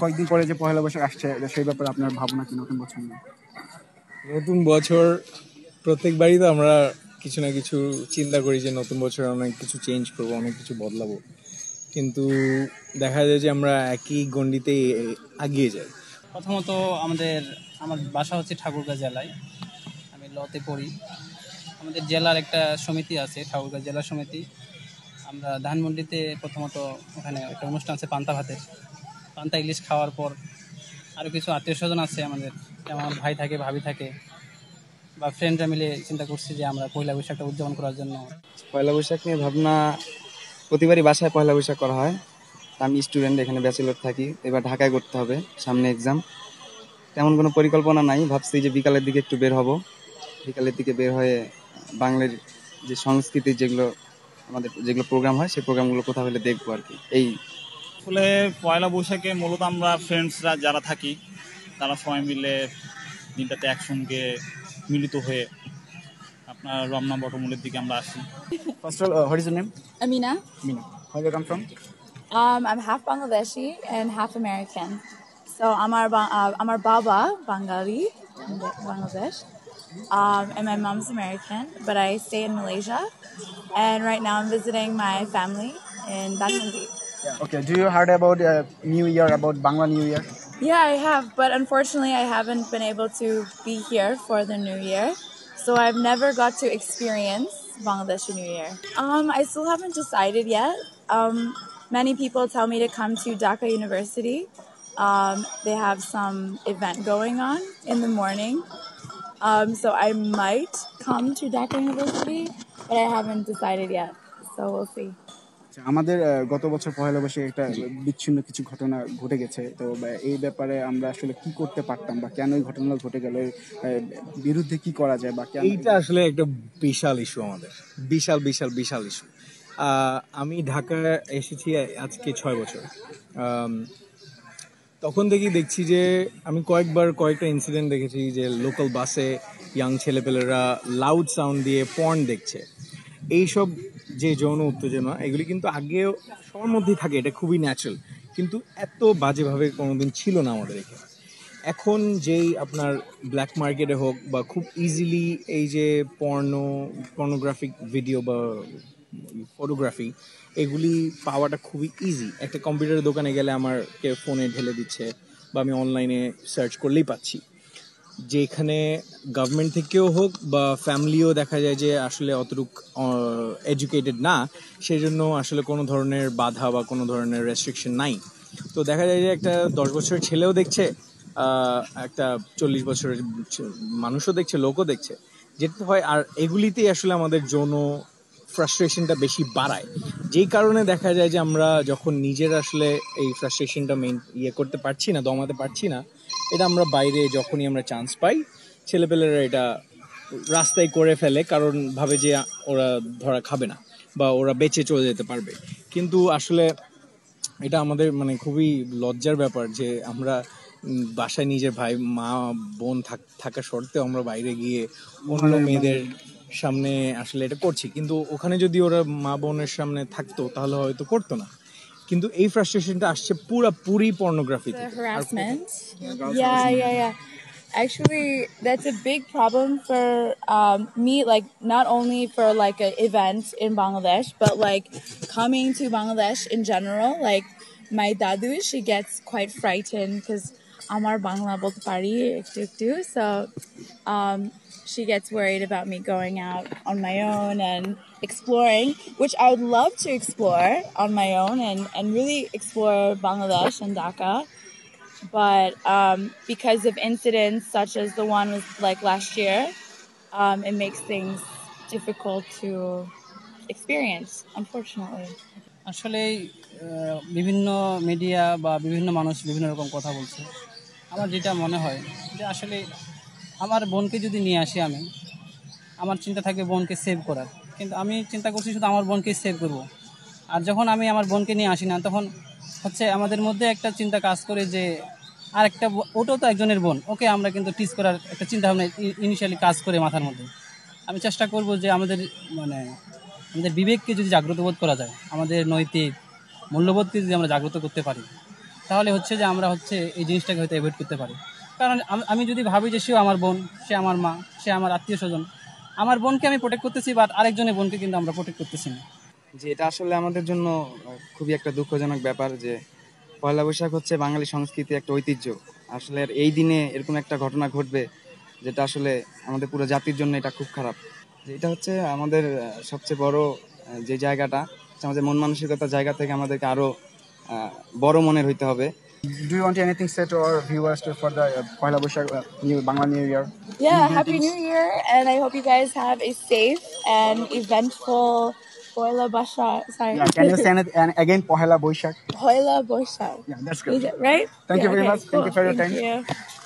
কয়েকদিন পরে যে পহেলা বৈশাখ আসছে সেই ব্যাপারে আপনার ভাবনা কি নতুন বছর নিয়ে নতুন বছর প্রত্যেকবারই তো আমরা কিছু না কিছু চিন্তা করি যে নতুন বছরে অনেক কিছু চেঞ্জ করবো অনেক কিছু বদলাবো কিন্তু দেখা যায় যে আমরা একই গণ্ডিতে আগিয়ে যাই প্রথমত আমাদের আমার বাসা হচ্ছে ঠাকুরগাঁ জেলায় আমি লতে পড়ি আমাদের জেলার একটা সমিতি আছে ঠাকুরগাঁ জেলা সমিতি আমরা ধানমন্ডিতে প্রথমত ওখানে একটা অনুষ্ঠান আছে পান্তা ভাতের পান্তা ইলিশ খাওয়ার পর আরও কিছু আত্মীয় স্বজন আছে আমাদের যেমন ভাই থাকে ভাবি থাকে বা ফ্রেন্ডরা মিলে চিন্তা করছি যে আমরা পয়লা বৈশাখটা উদযাপন করার জন্য পয়লা বৈশাখ নিয়ে ভাবনা প্রতিবারই বাসায় পয়লা বৈশাখ করা হয় আমি স্টুডেন্ট এখানে ব্যাচেলর থাকি এবার ঢাকায় করতে হবে সামনে এক্সাম তেমন কোনো পরিকল্পনা নাই ভাবছি যে বিকালের দিকে একটু বের হব বিকালের দিকে বের হয়ে বাংলার যে সংস্কৃতি যেগুলো আমাদের যেগুলো প্রোগ্রাম হয় সেই প্রোগ্রামগুলো কোথাও হলে দেখবো আর কি এই আসলে পয়লা বৈশাখে মূলত আমরা ফ্রেন্ডসরা যারা থাকি তারা সবাই মিলে দিনটাতে একসঙ্গে মিলিত হয়ে আপনার রমনা বটমূলের দিকে আমরা আসি first all what is your name Amina Mina where you come from Um, I'm half Bangladeshi and half American. So আমার আমার বাবা বাঙালি Bangladesh, um, and my mom's American, but I stay in Malaysia. And right now I'm visiting my family in Batangi. Yeah. Okay. Do you heard about uh, New Year about Bangla New Year? Yeah, I have, but unfortunately, I haven't been able to be here for the New Year, so I've never got to experience Bangladesh New Year. Um, I still haven't decided yet. Um, many people tell me to come to Dhaka University. Um, they have some event going on in the morning. Um, so I might come to Dhaka University, but I haven't decided yet. So we'll see. আচ্ছা, আমাদের গত বছর পয়লা বৈশাখে একটা বিচ্ছিন্ন কিছু ঘটনা ঘটে গেছে তো এই ব্যাপারে আমরা আসলে কি করতে পারতাম বা কেন এই ঘটনা ঘটে গেল বিরুদ্ধে কি করা যায় বা এইটা আসলে একটা বিশাল ইস্যু আমাদের বিশাল বিশাল বিশাল ইস্যু আমি ঢাকা এসেছি আজকে ছয় বছর তখন দেখি দেখছি যে আমি কয়েকবার কয়েকটা ইনসিডেন্ট দেখেছি যে লোকাল বাসে ইয়াং ছেলেপেলেরা লাউড সাউন্ড দিয়ে পর্ন দেখছে এইসব যে যৌন উত্তেজনা এগুলি কিন্তু আগেও সবার মধ্যেই থাকে এটা খুবই ন্যাচারাল কিন্তু এত বাজেভাবে কোনোদিন ছিল না আমাদের এখানে এখন যেই আপনার ব্ল্যাক মার্কেটে হোক বা খুব ইজিলি এই যে পর্ণ পর্নোগ্রাফিক ভিডিও বা ফটোগ্রাফি এগুলি পাওয়াটা খুবই ইজি একটা কম্পিউটারের দোকানে গেলে আমার কেউ ফোনে ঢেলে দিচ্ছে বা আমি অনলাইনে সার্চ করলেই পাচ্ছি যে এখানে গভর্নমেন্ট থেকেও হোক বা ফ্যামিলিও দেখা যায় যে আসলে অতটুক এডুকেটেড না সেই জন্য আসলে কোনো ধরনের বাধা বা কোনো ধরনের রেস্ট্রিকশন নাই তো দেখা যায় যে একটা দশ বছরের ছেলেও দেখছে একটা চল্লিশ বছরের মানুষও দেখছে লোকও দেখছে যেটা হয় আর এগুলিতেই আসলে আমাদের যৌন ফ্রাস্ট্রেশনটা বেশি বাড়ায় যেই কারণে দেখা যায় যে আমরা যখন নিজের আসলে এই ফ্রাস্ট্রেশনটা মেন ইয়ে করতে পারছি না দমাতে পারছি না এটা আমরা বাইরে যখনই আমরা চান্স পাই ছেলেপেলেরা এটা রাস্তায় করে ফেলে কারণ ভাবে যে ওরা ধরা খাবে না বা ওরা বেঁচে চলে যেতে পারবে কিন্তু আসলে এটা আমাদের মানে খুবই লজ্জার ব্যাপার যে আমরা বাসায় নিজের ভাই মা বোন থাকা সত্ত্বেও আমরা বাইরে গিয়ে অন্য হ্যাঁ, মেয়েদের হ্যাঁ। সামনে আসলে এটা করছি কিন্তু ওখানে যদি ওরা মা বোনের সামনে থাকতো তাহলে হয়তো করতো না কিন্তু এই ফ্রাস্ট্রেশনটা আসছে পুরোপুরি pornography harassment yeah yeah yeah actually that's a big problem for um, me like not only for like an event in bangladesh but like coming to bangladesh in general like my dadu she gets quite frightened because আমার Bangla বলতে পারি একটু একটু so um, she gets worried about me going out on my own and exploring which I would love to explore on my own and, and really explore Bangladesh and Dhaka but um, because of incidents such as the one was like last year um, it makes things difficult to experience unfortunately Actually, বিভিন্ন media বা আমার যেটা মনে হয় যে আসলে আমার বোনকে যদি নিয়ে আসি আমি আমার চিন্তা থাকে বোনকে সেভ করার কিন্তু আমি চিন্তা করছি শুধু আমার বোনকেই সেভ করব। আর যখন আমি আমার বোনকে নিয়ে আসি না তখন হচ্ছে আমাদের মধ্যে একটা চিন্তা কাজ করে যে আর একটা ওটাও তো একজনের বোন ওকে আমরা কিন্তু টিচ করার একটা চিন্তাভাবনা ইনিশিয়ালি কাজ করে মাথার মধ্যে আমি চেষ্টা করব যে আমাদের মানে আমাদের বিবেককে যদি জাগ্রত বোধ করা যায় আমাদের নৈতিক মূল্যবোধকে যদি আমরা জাগ্রত করতে পারি তাহলে হচ্ছে যে আমরা হচ্ছে এই জিনিসটাকে হয়তো অ্যাভয়েড করতে পারি কারণ আমি যদি ভাবি যে সেও আমার বোন সে আমার মা সে আমার আত্মীয় স্বজন আমার বোনকে আমি প্রোটেক্ট করতেছি বাট আরেকজনের বোনকে কিন্তু আমরা প্রোটেক্ট করতেছি না যে এটা আসলে আমাদের জন্য খুবই একটা দুঃখজনক ব্যাপার যে পয়লা বৈশাখ হচ্ছে বাঙালি সংস্কৃতি একটা ঐতিহ্য আসলে এই দিনে এরকম একটা ঘটনা ঘটবে যেটা আসলে আমাদের পুরো জাতির জন্য এটা খুব খারাপ এটা হচ্ছে আমাদের সবচেয়ে বড় যে জায়গাটা আমাদের মন মানসিকতার জায়গা থেকে আমাদেরকে আরও বড় মনের হইতে হবে Do you want anything said to our viewers to, for the uh, uh, new Bangla New Year? Yeah, Happy New Year, and I hope you guys have a safe and eventful Pohila Boishak. Sorry. Yeah, can you say it and again? pohela Boishak. Pohila Boishak. Yeah, that's good. It, right? Thank yeah, you very okay, much. Cool. Thank you for your Thank time. You.